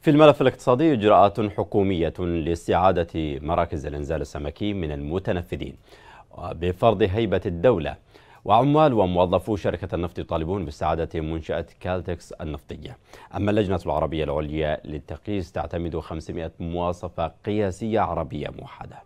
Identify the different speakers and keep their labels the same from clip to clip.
Speaker 1: في الملف الاقتصادي إجراءات حكومية لاستعادة مراكز الإنزال السمكي من المتنفذين بفرض هيبة الدولة وعمال وموظفو شركة النفط يطالبون باستعادة منشأة كالتكس النفطية أما اللجنة العربية العليا للتقييس تعتمد 500 مواصفة قياسية عربية موحدة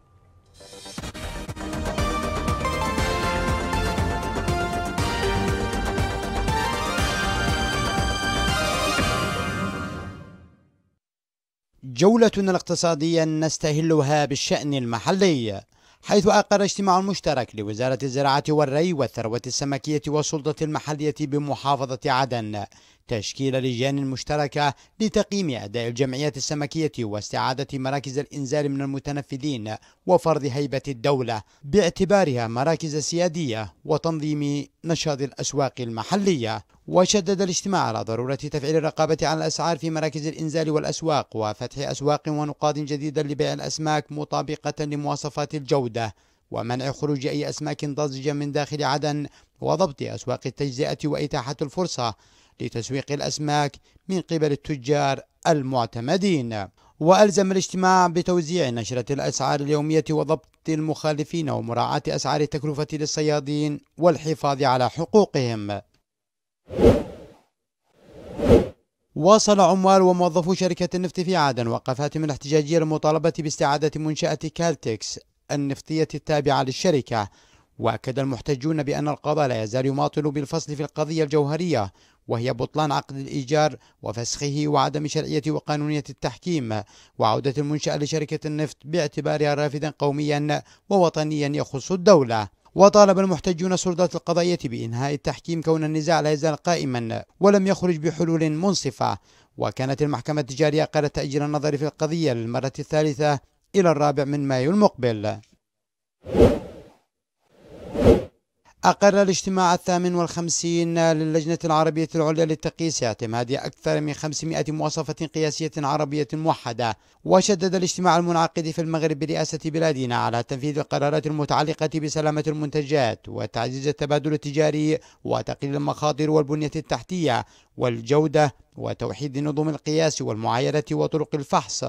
Speaker 2: جولتنا الاقتصادية نستهلها بالشأن المحلي حيث أقر اجتماع مشترك لوزارة الزراعة والري والثروة السمكية والسلطة المحلية بمحافظة عدن تشكيل لجان مشتركة لتقييم أداء الجمعيات السمكية واستعادة مراكز الإنزال من المتنفذين وفرض هيبة الدولة باعتبارها مراكز سيادية وتنظيم نشاط الأسواق المحلية وشدد الاجتماع على ضرورة تفعيل الرقابة على الأسعار في مراكز الإنزال والأسواق وفتح أسواق ونقاط جديدة لبيع الأسماك مطابقة لمواصفات الجودة ومنع خروج أي أسماك ضجة من داخل عدن وضبط أسواق التجزئة وإتاحة الفرصة لتسويق الأسماك من قبل التجار المعتمدين وألزم الاجتماع بتوزيع نشرة الأسعار اليومية وضبط المخالفين ومراعاة أسعار التكلفة للصيادين والحفاظ على حقوقهم واصل عمال وموظفو شركة النفط في عدن وقفاتهم الاحتجاجية المطالبة باستعادة منشأة كالتكس النفطية التابعة للشركة وأكد المحتجون بأن القضاء لا يزال يماطل بالفصل في القضية الجوهرية وهي بطلان عقد الإيجار وفسخه وعدم شرعية وقانونية التحكيم وعودة المنشأة لشركة النفط باعتبارها رافدا قوميا ووطنيا يخص الدولة وطالب المحتجون السلطات القضائية بإنهاء التحكيم كون النزاع لا يزال قائما ولم يخرج بحلول منصفة وكانت المحكمة التجارية قد تأجيل النظر في القضية للمرة الثالثة إلى الرابع من مايو المقبل أقر الاجتماع الثامن والخمسين للجنة العربية العليا للتقييس اعتماد أكثر من 500 مواصفة قياسية عربية موحدة وشدد الاجتماع المنعقد في المغرب برئاسة بلادنا على تنفيذ القرارات المتعلقة بسلامة المنتجات وتعزيز التبادل التجاري وتقليل المخاطر والبنية التحتية والجودة وتوحيد نظم القياس والمعايرة وطرق الفحص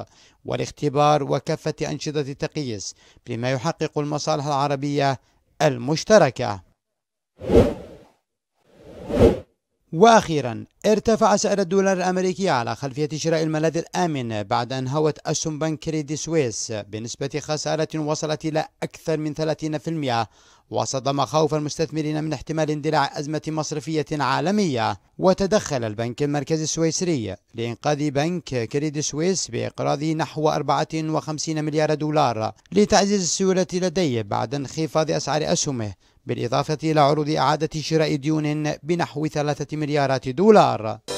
Speaker 2: والاختبار وكافة أنشطة التقييس بما يحقق المصالح العربية المشتركة واخيرا ارتفع سعر الدولار الامريكي على خلفيه شراء الملاذ الامن بعد ان هوت اسهم بنك كريدي سويس بنسبه خساره وصلت الى اكثر من 30% وصدم خوف المستثمرين من احتمال اندلاع ازمه مصرفيه عالميه وتدخل البنك المركزي السويسري لانقاذ بنك كريدي سويس باقراض نحو 54 مليار دولار لتعزيز السيوله لديه بعد انخفاض اسعار اسهمه بالإضافة إلى عروض إعادة شراء ديون بنحو ثلاثة مليارات دولار